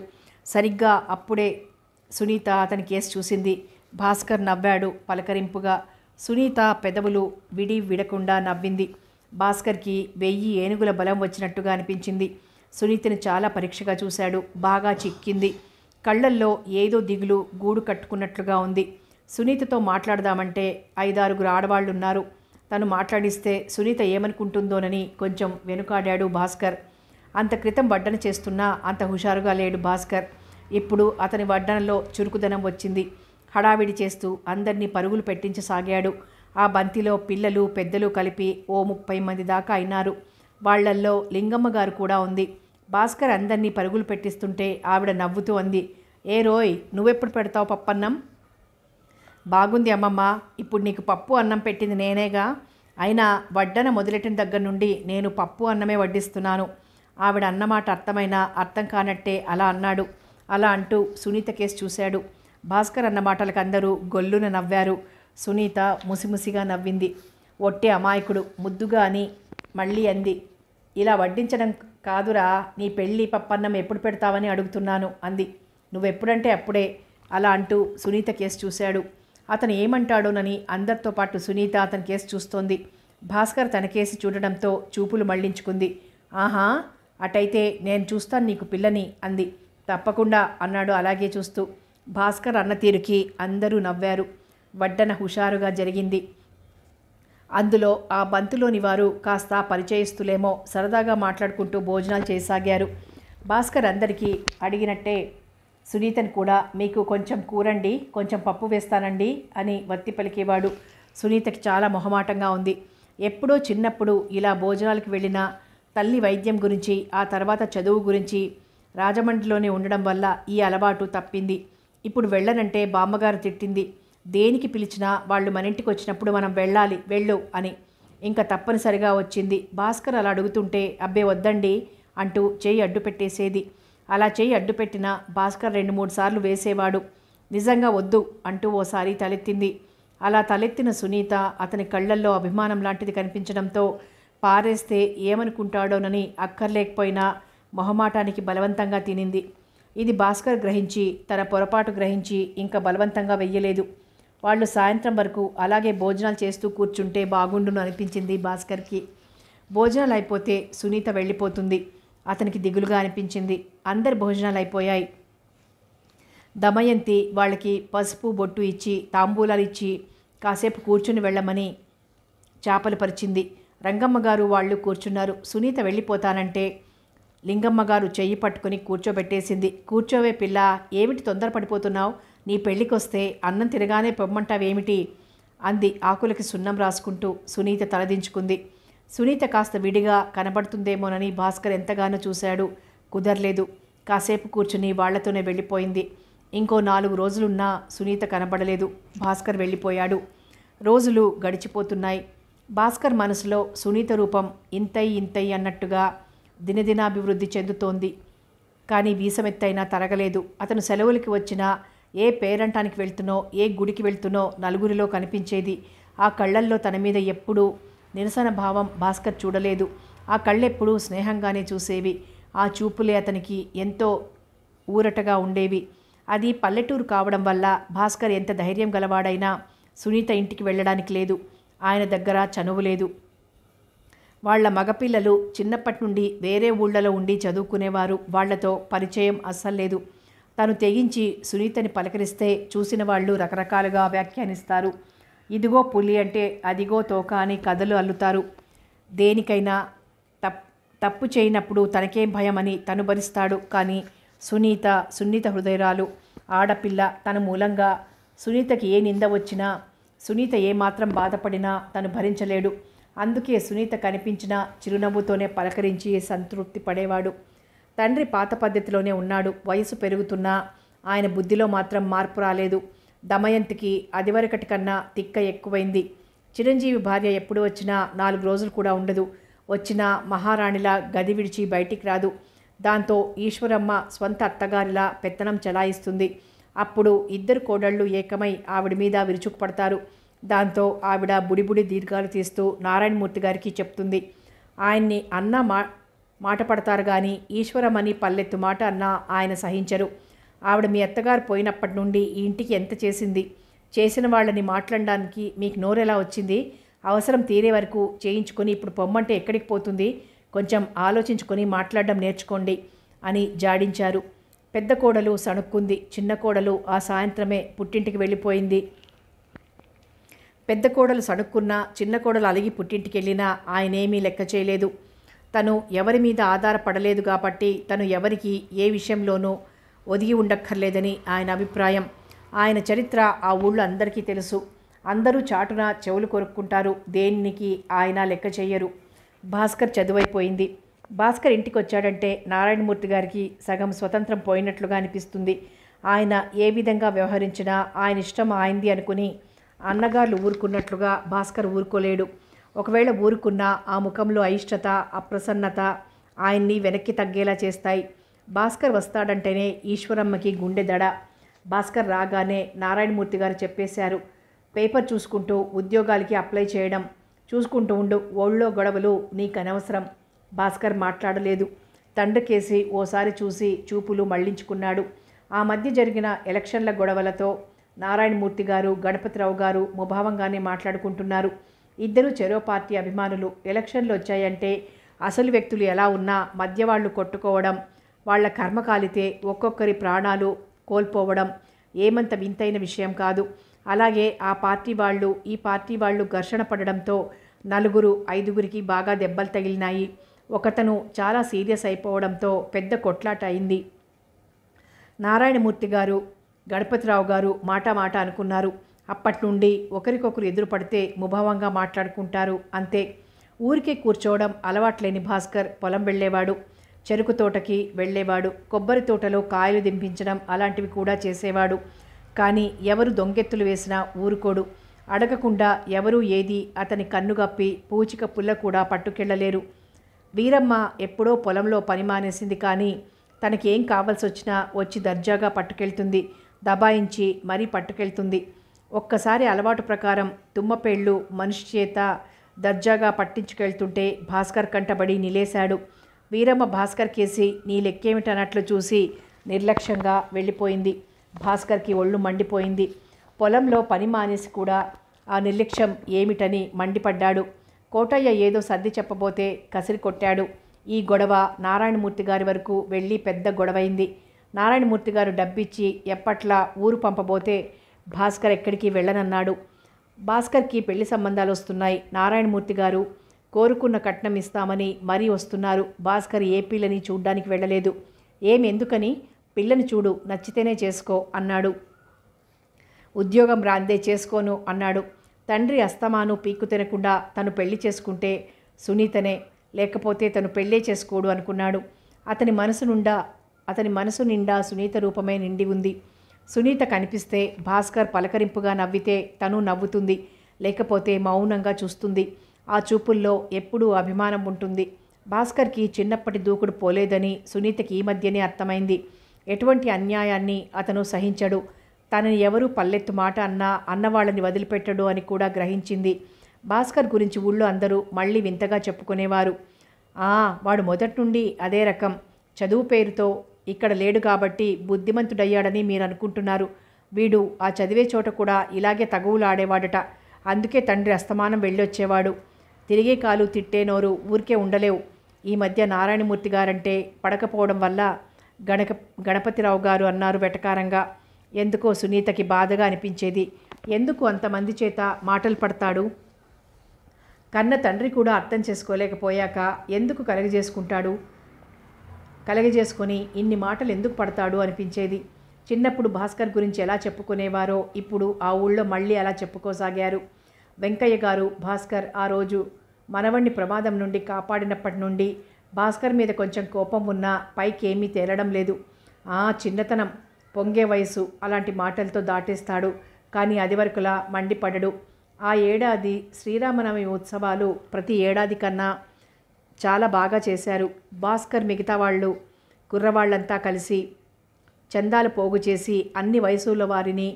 Speaker 1: సరిగ్గా అప్పుడే సునీత అతని కేసు చూసింది భాస్కర్ నవ్వాడు పలకరింపుగా సునీత పెదవులు విడి విడకుండా నవ్వింది భాస్కర్కి వెయ్యి ఏనుగుల బలం వచ్చినట్టుగా అనిపించింది సునీతను చాలా పరీక్షగా చూశాడు బాగా చిక్కింది కళ్ళల్లో ఏదో దిగులు గూడు కట్టుకున్నట్లుగా ఉంది సునీతతో మాట్లాడదామంటే ఐదారుగురు ఆడవాళ్లున్నారు తను మాట్లాడిస్తే సునీత ఏమనుకుంటుందోనని కొంచెం వెనుకాడాడు భాస్కర్ అంత క్రితం వడ్డన చేస్తున్నా అంత హుషారుగా లేడు భాస్కర్ ఇప్పుడు అతని వడ్డనలో చురుకుదనం వచ్చింది హడావిడి చేస్తూ అందరినీ పరుగులు పెట్టించసాగాడు ఆ బంతిలో పిల్లలు పెద్దలు కలిపి ఓ ముప్పై మంది దాకా అయినారు వాళ్లల్లో లింగమ్మ గారు కూడా ఉంది భాస్కర్ అందరినీ పరుగులు పెట్టిస్తుంటే ఆవిడ నవ్వుతూ అంది ఏ రోయ్ నువ్వెప్పుడు పెడతావు పప్పన్నం బాగుంది అమ్మమ్మ ఇప్పుడు నీకు పప్పు అన్నం పెట్టింది నేనేగా అయినా వడ్డన మొదలెట్టిన దగ్గర నుండి నేను పప్పు అన్నమే వడ్డిస్తున్నాను ఆవిడ అన్నమాట అర్థమైనా అర్థం కానట్టే అలా అన్నాడు అలా అంటూ సునీత కేసు చూశాడు భాస్కర్ అన్న మాటలకు అందరూ గొల్లున నవ్వారు సునీత ముసిముసిగా నవ్వింది ఒట్టి అమాయకుడు ముద్దుగా అని మళ్ళీ అంది ఇలా వడ్డించడం కాదురా నీ పెళ్ళి పప్పన్నం ఎప్పుడు పెడతావని అడుగుతున్నాను అంది నువ్వెప్పుడంటే అప్పుడే అలా అంటూ సునీత కేసు చూశాడు అతను ఏమంటాడోనని అందరితో పాటు సునీత అతని కేసు చూస్తోంది భాస్కర్ తన కేసు చూడడంతో చూపులు మళ్లించుకుంది ఆహా అటైతే నేను చూస్తాను నీకు పిల్లని అంది తప్పకుండా అన్నాడు అలాగే చూస్తూ భాస్కర్ అన్న తీరుకి అందరూ నవ్వారు వడ్డన హుషారుగా జరిగింది అందులో ఆ బంతులోని వారు కాస్త పరిచయస్తులేమో సరదాగా మాట్లాడుకుంటూ భోజనాలు చేయసాగారు భాస్కర్ అందరికీ అడిగినట్టే సునీతను కూడా మీకు కొంచెం కూరండి కొంచెం పప్పు వేస్తానండి అని వత్తి పలికేవాడు సునీతకి చాలా మొహమాటంగా ఉంది ఎప్పుడో చిన్నప్పుడు ఇలా భోజనాలకు వెళ్ళిన తల్లి వైద్యం గురించి ఆ తర్వాత చదువు గురించి రాజమండ్రిలోనే ఉండడం వల్ల ఈ అలవాటు తప్పింది ఇప్పుడు వెళ్ళనంటే బామ్మగారు తిట్టింది దేనికి పిలిచినా వాళ్ళు మన ఇంటికి వచ్చినప్పుడు మనం వెళ్ళాలి వెళ్ళు అని ఇంకా తప్పనిసరిగా వచ్చింది భాస్కర్ అలా అడుగుతుంటే అబ్బే వద్దండి అంటూ చేయి అడ్డు పెట్టేసేది అలా చేయి అడ్డు పెట్టినా భాస్కర్ రెండు మూడు సార్లు వేసేవాడు నిజంగా వద్దు అంటూ ఓసారి తలెత్తింది అలా తలెత్తిన సునీత అతని కళ్ళల్లో అభిమానం లాంటిది కనిపించడంతో పారేస్తే ఏమనుకుంటాడోనని అక్కర్లేకపోయినా మొహమాటానికి బలవంతంగా తినింది ఇది భాస్కర్ గ్రహించి తన పొరపాటు గ్రహించి ఇంకా బలవంతంగా వెయ్యలేదు వాళ్ళు సాయంత్రం వరకు అలాగే భోజనాలు చేస్తూ కూర్చుంటే బాగుండును అనిపించింది భాస్కర్కి భోజనాలు అయిపోతే సునీత వెళ్ళిపోతుంది అతనికి దిగులుగా అనిపించింది అందరు భోజనాలు అయిపోయాయి దమయంతి వాళ్ళకి పసుపు బొట్టు ఇచ్చి తాంబూలాలు ఇచ్చి కాసేపు కూర్చుని వెళ్ళమని చేపలు పరిచింది రంగమ్మ గారు వాళ్ళు కూర్చున్నారు సునీత వెళ్ళిపోతానంటే లింగమ్మ గారు చెయ్యి పట్టుకుని కూర్చోబెట్టేసింది కూర్చోవే పిల్ల ఏమిటి తొందరపడిపోతున్నావు నీ పెళ్ళికొస్తే అన్నం తినగానే పొమ్మంటావేమిటి అంది ఆకులకి సున్నం రాసుకుంటూ సునీత తలదించుకుంది సునీత కాస్త విడిగా కనబడుతుందేమోనని భాస్కర్ ఎంతగానో చూశాడు కుదరలేదు కాసేపు కూర్చుని వాళ్లతోనే వెళ్ళిపోయింది ఇంకో నాలుగు రోజులున్నా సునీత కనబడలేదు భాస్కర్ వెళ్ళిపోయాడు రోజులు గడిచిపోతున్నాయి భాస్కర్ మనసులో సునీత రూపం ఇంతై ఇంతై అన్నట్టుగా దినదినాభివృద్ధి చెందుతోంది కానీ వీసమెత్తైనా తరగలేదు అతను సెలవులకి వచ్చినా ఏ పేరంటానికి వెళ్తునో ఏ గుడికి వెళ్తునో నలుగురిలో కనిపించేది ఆ కళ్ళల్లో తన మీద ఎప్పుడూ నిరసన భావం భాస్కర్ చూడలేదు ఆ కళ్ళెప్పుడూ స్నేహంగానే చూసేవి ఆ చూపులే అతనికి ఎంతో ఊరటగా ఉండేవి అది పల్లెటూరు కావడం వల్ల భాస్కర్ ఎంత ధైర్యం గలవాడైనా సునీత ఇంటికి వెళ్ళడానికి లేదు ఆయన దగ్గర చనువు లేదు వాళ్ల మగపిల్లలు చిన్నప్పటి నుండి వేరే ఊళ్ళలో ఉండి చదువుకునేవారు వాళ్లతో పరిచయం అస్సలు లేదు తను తెగించి సునీతని పలకరిస్తే చూసిన వాళ్ళు రకరకాలుగా వ్యాఖ్యానిస్తారు ఇదిగో పులి అంటే అదిగో తోక అని కథలు అల్లుతారు దేనికైనా తప్ తప్పు చేయనప్పుడు తనకేం భయమని తను భరిస్తాడు కానీ సునీత సున్నిత హృదయరాలు ఆడపిల్ల తన మూలంగా సునీతకి ఏ నింద వచ్చినా సునీత ఏమాత్రం బాధపడినా తను భరించలేడు అందుకే సునీత కనిపించిన చిరునవ్వుతోనే పలకరించి సంతృప్తి పడేవాడు తండ్రి పాత పద్ధతిలోనే ఉన్నాడు వయసు పెరుగుతున్నా ఆయన బుద్ధిలో మాత్రం మార్పు రాలేదు దమయంతికి అదివరకటి కన్నా తిక్క ఎక్కువైంది చిరంజీవి భార్య ఎప్పుడు వచ్చినా నాలుగు రోజులు కూడా ఉండదు వచ్చినా మహారాణిలా గది విడిచి బయటికి రాదు దాంతో ఈశ్వరమ్మ స్వంత అత్తగారిలా పెత్తనం చలాయిస్తుంది అప్పుడు ఇద్దరు కోడళ్ళు ఏకమై ఆవిడ మీద విరుచుకుపడతారు దాంతో ఆవిడ బుడిబుడి దీర్ఘాలు తీస్తూ నారాయణమూర్తి గారికి చెప్తుంది ఆయన్ని అన్న మా మాట పడతారు కానీ ఈశ్వరమని పల్లెత్తు మాట అన్నా ఆయన సహించరు ఆవిడ మీ అత్తగారు పోయినప్పటి నుండి ఈ ఇంటికి ఎంత చేసింది చేసిన వాళ్ళని మాట్లాడడానికి మీకు నోరెలా వచ్చింది అవసరం తీరే వరకు చేయించుకొని ఇప్పుడు పొమ్మంటే ఎక్కడికి పోతుంది కొంచెం ఆలోచించుకొని మాట్లాడడం నేర్చుకోండి అని జాడించారు పెద్ద కోడలు సణుక్కుంది చిన్న కోడలు ఆ సాయంత్రమే పుట్టింటికి వెళ్ళిపోయింది పెద్ద కోడలు సణుక్కున్నా చిన్న కోడలు అలిగి పుట్టింటికి వెళ్ళినా ఆయనేమీ లెక్క చేయలేదు తను ఎవరి మీద ఆధారపడలేదు కాబట్టి తను ఎవరికి ఏ విషయంలోనూ ఒదిగి ఉండక్కర్లేదని ఆయన అభిప్రాయం ఆయన చరిత్ర ఆ ఊళ్ళో అందరికీ తెలుసు అందరూ చాటున చెవులు కొరుక్కుంటారు దేనికి ఆయన లెక్క చేయరు భాస్కర్ చదువైపోయింది భాస్కర్ ఇంటికి వచ్చాడంటే నారాయణమూర్తి గారికి సగం స్వతంత్రం పోయినట్లుగా అనిపిస్తుంది ఆయన ఏ విధంగా వ్యవహరించినా ఆయన ఇష్టం ఆయింది అనుకుని అన్నగారులు ఊరుకున్నట్లుగా భాస్కర్ ఊరుకోలేడు ఒకవేళ ఊరుకున్నా ఆ ముఖంలో అయిష్టత అప్రసన్నత ఆయన్ని వెనక్కి తగ్గేలా చేస్తాయి భాస్కర్ వస్తాడంటేనే ఈశ్వరమ్మకి గుండె దడ భాస్కర్ రాగానే నారాయణమూర్తి గారు చెప్పేశారు పేపర్ చూసుకుంటూ ఉద్యోగాలకి అప్లై చేయడం చూసుకుంటూ ఉండు ఓళ్ళో గొడవలు నీకు అనవసరం భాస్కర్ మాట్లాడలేదు తండ్రికేసి ఓసారి చూసి చూపులు మళ్లించుకున్నాడు ఆ మధ్య జరిగిన ఎలక్షన్ల గొడవలతో నారాయణమూర్తి గారు గణపతిరావు గారు ముభావంగానే మాట్లాడుకుంటున్నారు ఇద్దరు చెరో పార్టీ అభిమానులు ఎలక్షన్లు వచ్చాయంటే అసలు వ్యక్తులు ఎలా ఉన్నా మధ్యవాళ్లు కొట్టుకోవడం వాళ్ల కర్మకాలితే ఒక్కొక్కరి ప్రాణాలు కోల్పోవడం ఏమంత వింతైన విషయం కాదు అలాగే ఆ పార్టీ వాళ్ళు ఈ పార్టీ వాళ్ళు ఘర్షణ పడడంతో నలుగురు ఐదుగురికి బాగా దెబ్బలు తగిలినాయి ఒకతను చాలా సీరియస్ అయిపోవడంతో పెద్ద కొట్లాట అయింది నారాయణమూర్తి గారు గణపతిరావు గారు మాట మాట అనుకున్నారు అప్పటి నుండి ఒకరికొకరు ఎదురుపడితే ముభావంగా మాట్లాడుకుంటారు అంతే ఊరికే కూర్చోవడం అలవాట్లేని భాస్కర్ పొలం వెళ్ళేవాడు చెరుకు తోటకి వెళ్ళేవాడు కొబ్బరి తోటలో కాయలు దింపించడం అలాంటివి కూడా చేసేవాడు కానీ ఎవరు దొంగెత్తులు వేసినా ఊరుకోడు అడగకుండా ఎవరూ ఏది అతని కన్నుగప్పి పూచిక పుల్ల కూడా పట్టుకెళ్ళలేరు వీరమ్మ ఎప్పుడో పొలంలో పని మానేసింది కానీ తనకేం కావాల్సి వచ్చినా వచ్చి దర్జాగా పట్టుకెళ్తుంది దబాయించి మరీ పట్టుకెళ్తుంది ఒక్కసారి అలవాటు ప్రకారం తుమ్మపేళ్ళు మనిషి చేత దర్జాగా పట్టించుకెళ్తుంటే భాస్కర్ కంటబడి నిలేశాడు వీరమ్మ భాస్కర్ కేసి నీ లెక్కేమిటన్నట్లు చూసి నిర్లక్ష్యంగా వెళ్ళిపోయింది భాస్కర్కి ఒళ్ళు మండిపోయింది పొలంలో పని మానేసి కూడా ఆ నిర్లక్ష్యం ఏమిటని మండిపడ్డాడు కోటయ్య ఏదో సర్ది చెప్పబోతే కసిరి కొట్టాడు ఈ గొడవ నారాయణమూర్తి గారి వరకు వెళ్ళి పెద్ద గొడవైంది నారాయణమూర్తి గారు డబ్బిచ్చి ఎప్పట్లా ఊరు పంపబోతే భాస్కర్ ఎక్కడికి వెళ్ళనన్నాడు భాస్కర్కి పెళ్లి సంబంధాలు వస్తున్నాయి నారాయణమూర్తి గారు కోరుకున్న కట్నం ఇస్తామని మరీ వస్తున్నారు భాస్కర్ ఏ పిల్లని చూడ్డానికి వెళ్ళలేదు ఏం ఎందుకని పిల్లని చూడు నచ్చితేనే చేసుకో అన్నాడు ఉద్యోగం రాందే చేసుకోను అన్నాడు తండ్రి అస్తమాను పీక్కు తినకుండా తను పెళ్లి చేసుకుంటే సునీతనే లేకపోతే తను పెళ్ళే చేసుకోడు అనుకున్నాడు అతని మనసు నుండా అతని మనసు నిండా సునీత రూపమే నిండి ఉంది సునీత కనిపిస్తే భాస్కర్ పలకరింపుగా నవ్వితే తను నవ్వుతుంది లేకపోతే మౌనంగా చూస్తుంది ఆ చూపుల్లో ఎప్పుడూ అభిమానం ఉంటుంది భాస్కర్కి చిన్నప్పటి దూకుడు పోలేదని సునీతకి ఈ మధ్యనే అర్థమైంది ఎటువంటి అన్యాయాన్ని అతను సహించడు తనని ఎవరూ పల్లెత్తు మాట అన్నా అన్నవాళ్ళని వదిలిపెట్టడు అని కూడా గ్రహించింది భాస్కర్ గురించి ఊళ్ళో అందరూ మళ్ళీ వింతగా చెప్పుకునేవారు ఆ వాడు మొదటి నుండి అదే రకం చదువు పేరుతో ఇక్కడ లేడు కాబట్టి బుద్ధిమంతుడయ్యాడని మీరు అనుకుంటున్నారు వీడు ఆ చదివే చోట కూడా ఇలాగే తగువులాడేవాడట అందుకే తండ్రి అస్తమానం వెళ్ళొచ్చేవాడు తిరిగే కాలు తిట్టే నోరు ఊరికే ఉండలేవు ఈ మధ్య నారాయణమూర్తి గారంటే పడకపోవడం వల్ల గణక గణపతిరావు గారు అన్నారు వెటకారంగా ఎందుకో సునీతకి బాధగా అనిపించేది ఎందుకు అంతమంది చేత మాటలు పడతాడు కన్న తండ్రి కూడా అర్థం చేసుకోలేకపోయాక ఎందుకు కలగజేసుకుంటాడు కలగజేసుకొని ఇన్ని మాటలు ఎందుకు పడతాడు అనిపించేది చిన్నప్పుడు భాస్కర్ గురించి ఎలా చెప్పుకునేవారో ఇప్పుడు ఆ ఊళ్ళో మళ్ళీ అలా చెప్పుకోసాగారు వెంకయ్య గారు భాస్కర్ ఆ రోజు మనవణ్ణి ప్రమాదం నుండి కాపాడినప్పటి నుండి భాస్కర్ మీద కొంచెం కోపం ఉన్నా పైకి ఏమీ తేలడం లేదు ఆ చిన్నతనం పొంగే వయసు అలాంటి మాటలతో దాటేస్తాడు కానీ అది వరకులా మండిపడడు ఆ ఏడాది శ్రీరామనవమి ఉత్సవాలు ప్రతి ఏడాది కన్నా చాలా బాగా చేశారు భాస్కర్ మిగతా వాళ్ళు కుర్రవాళ్ళంతా కలిసి చందాలు పోగు చేసి అన్ని వయసుల వారిని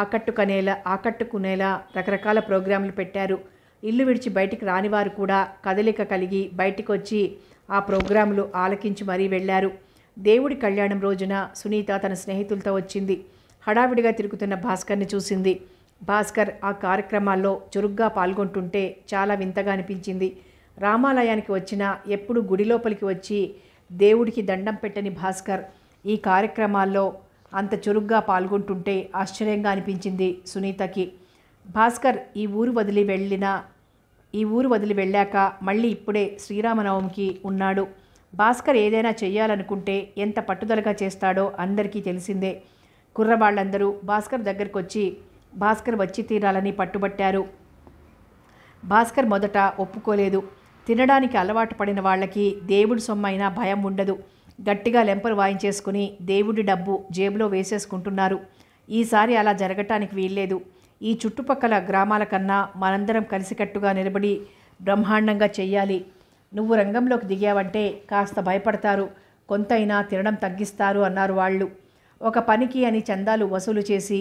Speaker 1: ఆకట్టుకునేలా ఆకట్టుకునేలా రకరకాల ప్రోగ్రాంలు పెట్టారు ఇల్లు విడిచి బయటికి రానివారు కూడా కదలిక కలిగి బయటికి వచ్చి ఆ ప్రోగ్రాంలు ఆలకించి మరీ వెళ్ళారు దేవుడి కళ్యాణం రోజున సునీత తన స్నేహితులతో వచ్చింది హడావిడిగా తిరుగుతున్న భాస్కర్ని చూసింది భాస్కర్ ఆ కార్యక్రమాల్లో చురుగ్గా పాల్గొంటుంటే చాలా వింతగా అనిపించింది రామాలయానికి వచ్చిన ఎప్పుడు గుడి లోపలికి వచ్చి దేవుడికి దండం పెట్టని భాస్కర్ ఈ కార్యక్రమాల్లో అంత చురుగ్గా పాల్గొంటుంటే ఆశ్చర్యంగా అనిపించింది సునీతకి భాస్కర్ ఈ ఊరు వదిలి వెళ్ళిన ఈ ఊరు వదిలి వెళ్ళాక మళ్ళీ ఇప్పుడే శ్రీరామనవమికి ఉన్నాడు భాస్కర్ ఏదైనా చేయాలనుకుంటే ఎంత పట్టుదలగా చేస్తాడో అందరికీ తెలిసిందే కుర్రవాళ్ళందరూ భాస్కర్ దగ్గరికి వచ్చి భాస్కర్ వచ్చి తీరాలని పట్టుబట్టారు భాస్కర్ మొదట ఒప్పుకోలేదు తినడానికి అలవాటు పడిన వాళ్ళకి దేవుడి సొమ్మైన భయం ఉండదు గట్టిగా లెంపలు వాయించేసుకుని దేవుడి డబ్బు జేబులో వేసేసుకుంటున్నారు ఈసారి అలా జరగటానికి వీల్లేదు ఈ చుట్టుపక్కల గ్రామాల కన్నా మనందరం కలిసికట్టుగా నిలబడి బ్రహ్మాండంగా చెయ్యాలి నువ్వు రంగంలోకి దిగావంటే కాస్త భయపడతారు కొంతైనా తినడం తగ్గిస్తారు అన్నారు వాళ్ళు ఒక పనికి అని చందాలు వసూలు చేసి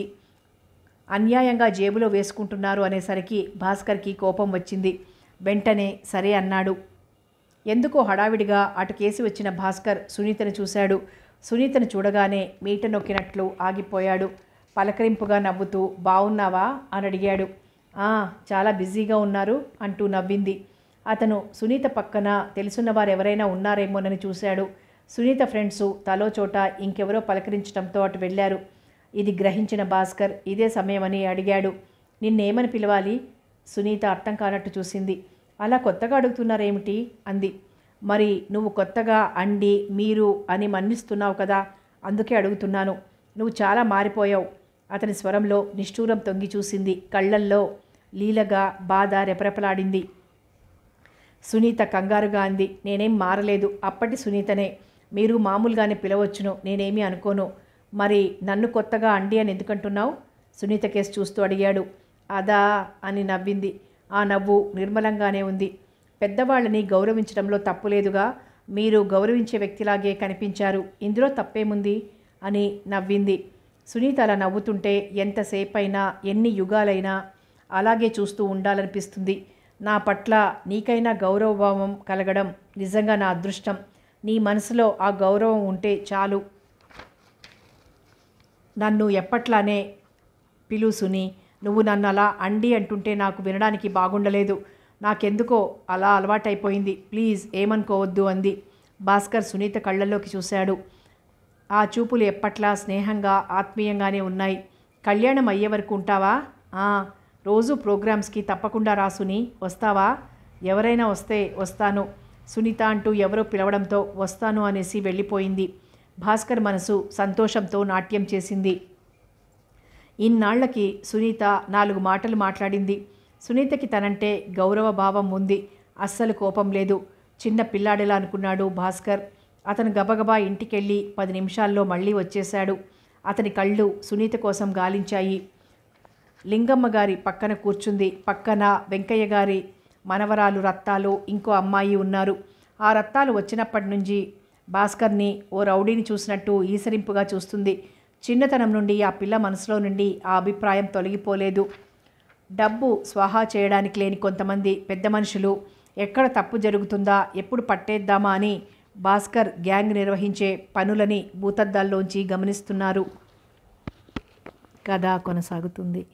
Speaker 1: అన్యాయంగా జేబులో వేసుకుంటున్నారు అనేసరికి భాస్కర్కి కోపం వచ్చింది వెంటనే సరే అన్నాడు ఎందుకో హడావిడిగా అటు కేసి వచ్చిన భాస్కర్ సునీతను చూశాడు సునీతను చూడగానే మీట నొక్కినట్లు ఆగిపోయాడు పలకరింపుగా నవ్వుతూ బాగున్నావా అని అడిగాడు చాలా బిజీగా ఉన్నారు అంటూ నవ్వింది అతను సునీత పక్కన తెలుసున్నవారు ఎవరైనా ఉన్నారేమోనని చూశాడు సునీత ఫ్రెండ్స్ తలో చోట ఇంకెవరో పలకరించడంతో అటు వెళ్ళారు ఇది గ్రహించిన భాస్కర్ ఇదే సమయమని అడిగాడు నిన్నేమని పిలవాలి సునీత అర్థం కానట్టు చూసింది అలా కొత్తగా అడుగుతున్నారేమిటి అంది మరి నువ్వు కొత్తగా అండి మీరు అని మన్నిస్తున్నావు కదా అందుకే అడుగుతున్నాను నువ్వు చాలా మారిపోయావు అతని స్వరంలో నిష్ఠూరం తొంగి చూసింది కళ్ళల్లో లీలగా బాధ రెపరెపలాడింది సునీత కంగారుగా అంది నేనేం మారలేదు అప్పటి సునీతనే మీరు మామూలుగానే పిలవచ్చును నేనేమీ అనుకోను మరి నన్ను కొత్తగా అండి అని ఎందుకంటున్నావు సునీత కేసు చూస్తూ అడిగాడు అదా అని నవ్వింది ఆ నవ్వు నిర్మలంగానే ఉంది పెద్దవాళ్ళని గౌరవించడంలో తప్పులేదుగా మీరు గౌరవించే వ్యక్తిలాగే కనిపించారు ఇందులో తప్పేముంది అని నవ్వింది సునీత అలా నవ్వుతుంటే ఎంతసేపైనా ఎన్ని యుగాలైనా అలాగే చూస్తూ ఉండాలనిపిస్తుంది నా పట్ల నీకైనా గౌరవభావం కలగడం నిజంగా నా అదృష్టం నీ మనసులో ఆ గౌరవం ఉంటే చాలు నన్ను ఎప్పట్లానే పిలుసుని నువ్వు నన్ను అలా అండి అంటుంటే నాకు వినడానికి బాగుండలేదు నాకెందుకో అలా అలవాటైపోయింది ప్లీజ్ ఏమనుకోవద్దు అంది భాస్కర్ సునీత కళ్ళల్లోకి చూశాడు ఆ చూపులు ఎప్పట్లా స్నేహంగా ఆత్మీయంగానే ఉన్నాయి కళ్యాణం అయ్యే వరకు ఉంటావా రోజు ప్రోగ్రామ్స్కి తప్పకుండా రాసుని వస్తావా ఎవరైనా వస్తే వస్తాను సునీత అంటూ ఎవరో పిలవడంతో వస్తాను అనేసి వెళ్ళిపోయింది భాస్కర్ మనసు సంతోషంతో నాట్యం చేసింది ఇన్నాళ్లకి సునీత నాలుగు మాటలు మాట్లాడింది సునీతకి తనంటే గౌరవ భావం ఉంది అస్సలు కోపం లేదు చిన్న పిల్లాడేలా అనుకున్నాడు భాస్కర్ అతను గబగబా ఇంటికెళ్ళి పది నిమిషాల్లో మళ్ళీ వచ్చేశాడు అతని కళ్ళు సునీత కోసం గాలించాయి లింగమ్మ గారి పక్కన కూర్చుంది పక్కన వెంకయ్య గారి మనవరాలు రత్తాలు ఇంకో అమ్మాయి ఉన్నారు ఆ రత్తాలు వచ్చినప్పటి నుంచి భాస్కర్ని ఓ రౌడీని చూసినట్టు ఈసరింపుగా చూస్తుంది చిన్నతనం నుండి ఆ పిల్ల మనసులో నుండి ఆ అభిప్రాయం తొలగిపోలేదు డబ్బు స్వాహా చేయడానికి లేని కొంతమంది పెద్ద మనుషులు ఎక్కడ తప్పు జరుగుతుందా ఎప్పుడు పట్టేద్దామా అని భాస్కర్ గ్యాంగ్ నిర్వహించే పనులని భూతద్దాల్లోంచి గమనిస్తున్నారు కథ కొనసాగుతుంది